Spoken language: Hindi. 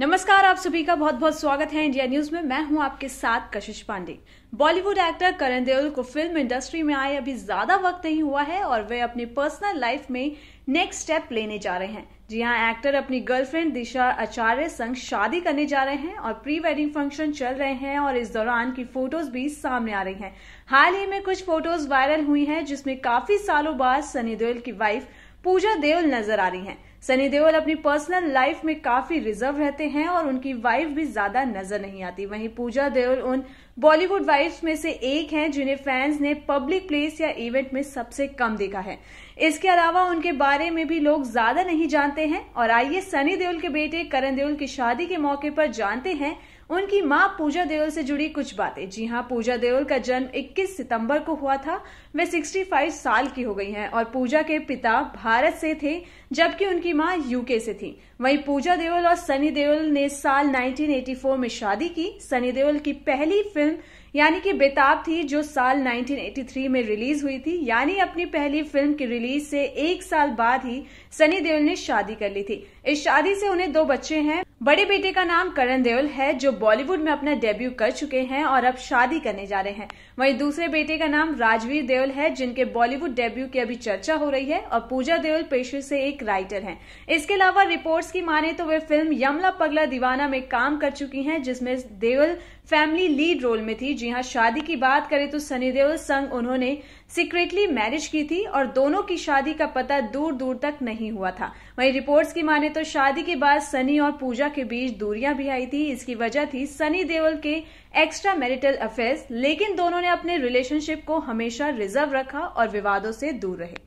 नमस्कार आप सभी का बहुत बहुत स्वागत है इंडिया न्यूज में मैं हूं आपके साथ कशिश पांडे बॉलीवुड एक्टर करण देओल को फिल्म इंडस्ट्री में आए अभी ज्यादा वक्त नहीं हुआ है और वे अपनी पर्सनल लाइफ में नेक्स्ट स्टेप लेने जा रहे हैं जी हाँ एक्टर अपनी गर्लफ्रेंड दिशा आचार्य संग शादी करने जा रहे हैं और प्री वेडिंग फंक्शन चल रहे हैं और इस दौरान की फोटोज भी सामने आ रही हैं हाल ही में कुछ फोटोज वायरल हुई हैं जिसमें काफी सालों बाद सनी देओल की वाइफ पूजा देओल नजर आ रही हैं सनी देओल अपनी पर्सनल लाइफ में काफी रिजर्व रहते हैं और उनकी वाइफ भी ज्यादा नजर नहीं आती वहीं पूजा देओल उन बॉलीवुड वाइफ्स में से एक हैं जिन्हें फैंस ने पब्लिक प्लेस या इवेंट में सबसे कम देखा है इसके अलावा उनके बारे में भी लोग ज्यादा नहीं जानते हैं और आइए सनी देओल के बेटे करण देओल की शादी के मौके पर जानते हैं उनकी मां पूजा देओल से जुड़ी कुछ बातें जी हां पूजा देओल का जन्म 21 सितंबर को हुआ था वे 65 साल की हो गई हैं और पूजा के पिता भारत से थे जबकि उनकी मां यूके से थी वहीं पूजा देओल और सनी देओल ने साल 1984 में शादी की सनी देओल की पहली फिल्म यानी कि बेताब थी जो साल 1983 में रिलीज हुई थी यानी अपनी पहली फिल्म की रिलीज से एक साल बाद ही सनी देओल ने शादी कर ली थी इस शादी से उन्हें दो बच्चे हैं बड़े बेटे का नाम करण देओल है जो बॉलीवुड में अपना डेब्यू कर चुके हैं और अब शादी करने जा रहे हैं वहीं दूसरे बेटे का नाम राजवीर देओल है जिनके बॉलीवुड डेब्यू की अभी चर्चा हो रही है और पूजा देओल पेशे से एक राइटर हैं इसके अलावा रिपोर्ट्स की माने तो वे फिल्म यमला पगला दीवाना में काम कर चुकी हैं जिसमें देओल फैमिली लीड रोल में थी जी हाँ शादी की बात करें तो सनी देओल संग उन्होंने सीक्रेटली मैरिज की थी और दोनों की शादी का पता दूर दूर तक नहीं हुआ था वहीं रिपोर्ट्स की माने तो शादी के बाद सनी और पूजा के बीच दूरियां भी आई थी इसकी वजह थी सनी देओल के एक्स्ट्रा मैरिटल अफेयर्स लेकिन दोनों ने अपने रिलेशनशिप को हमेशा रिजर्व रखा और विवादों से दूर रहे